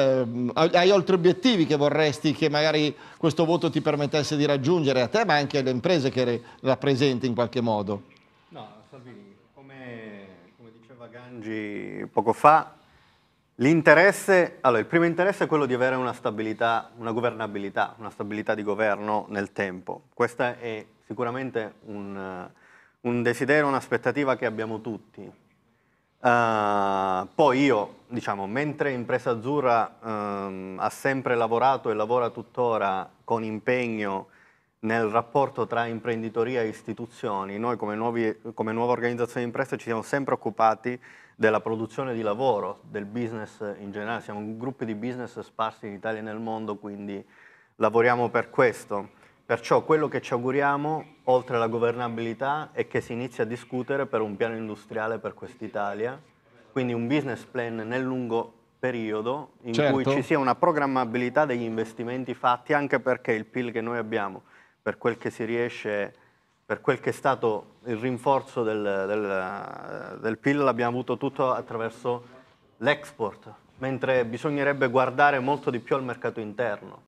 ehm, hai altri obiettivi che vorresti che magari questo voto ti permettesse di raggiungere a te ma anche alle imprese che rappresenti in qualche modo? No, Salvini, come, come diceva Gangi poco fa, L'interesse, allora il primo interesse è quello di avere una stabilità, una governabilità, una stabilità di governo nel tempo. Questo è sicuramente un, un desiderio, un'aspettativa che abbiamo tutti. Uh, poi io diciamo, mentre Impresa Azzurra ehm, ha sempre lavorato e lavora tuttora con impegno nel rapporto tra imprenditoria e istituzioni, noi come, nuovi, come nuova organizzazione di impresa ci siamo sempre occupati della produzione di lavoro, del business in generale, siamo gruppi di business sparsi in Italia e nel mondo, quindi lavoriamo per questo. Perciò quello che ci auguriamo, oltre alla governabilità, è che si inizi a discutere per un piano industriale per quest'Italia, quindi un business plan nel lungo periodo in certo. cui ci sia una programmabilità degli investimenti fatti anche perché il PIL che noi abbiamo per quel che si riesce per quel che è stato il rinforzo del, del, del PIL l'abbiamo avuto tutto attraverso l'export mentre bisognerebbe guardare molto di più al mercato interno